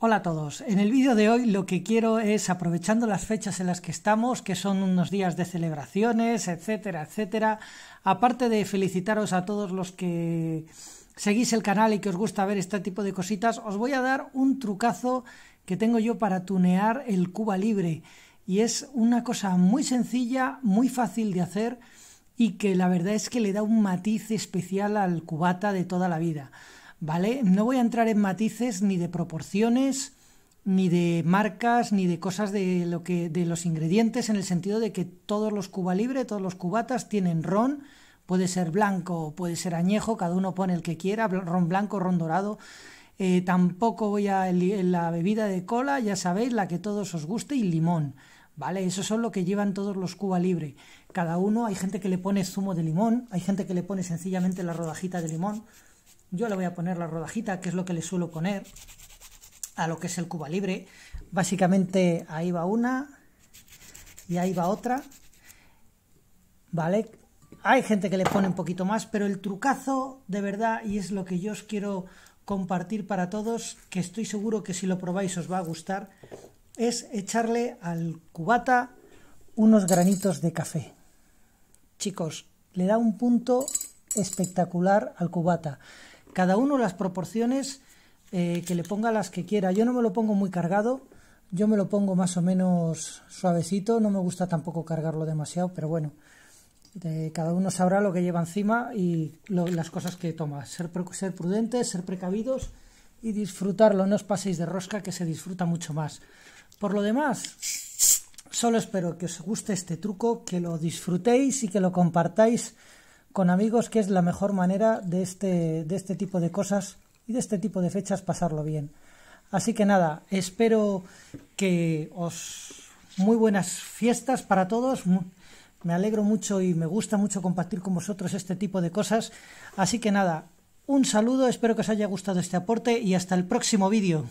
Hola a todos. En el vídeo de hoy lo que quiero es, aprovechando las fechas en las que estamos, que son unos días de celebraciones, etcétera, etcétera, aparte de felicitaros a todos los que seguís el canal y que os gusta ver este tipo de cositas, os voy a dar un trucazo que tengo yo para tunear el Cuba Libre. Y es una cosa muy sencilla, muy fácil de hacer y que la verdad es que le da un matiz especial al cubata de toda la vida. ¿vale? No voy a entrar en matices ni de proporciones, ni de marcas, ni de cosas de, lo que, de los ingredientes, en el sentido de que todos los Cuba Libre, todos los cubatas tienen ron, puede ser blanco, puede ser añejo, cada uno pone el que quiera, ron blanco, ron dorado. Eh, tampoco voy a la bebida de cola, ya sabéis, la que todos os guste, y limón. ¿Vale? Eso son lo que llevan todos los Cuba Libre. Cada uno, hay gente que le pone zumo de limón, hay gente que le pone sencillamente la rodajita de limón, yo le voy a poner la rodajita, que es lo que le suelo poner a lo que es el Cuba Libre. Básicamente ahí va una y ahí va otra. ¿Vale? Hay gente que le pone un poquito más, pero el trucazo de verdad, y es lo que yo os quiero compartir para todos, que estoy seguro que si lo probáis os va a gustar, es echarle al cubata unos granitos de café. Chicos, le da un punto espectacular al cubata. Cada uno las proporciones eh, que le ponga las que quiera. Yo no me lo pongo muy cargado, yo me lo pongo más o menos suavecito, no me gusta tampoco cargarlo demasiado, pero bueno, cada uno sabrá lo que lleva encima y las cosas que toma. Ser, ser prudentes, ser precavidos y disfrutarlo. No os paséis de rosca que se disfruta mucho más. Por lo demás, solo espero que os guste este truco, que lo disfrutéis y que lo compartáis con amigos, que es la mejor manera de este, de este tipo de cosas y de este tipo de fechas pasarlo bien. Así que nada, espero que os... Muy buenas fiestas para todos. Me alegro mucho y me gusta mucho compartir con vosotros este tipo de cosas. Así que nada, un saludo, espero que os haya gustado este aporte y hasta el próximo vídeo.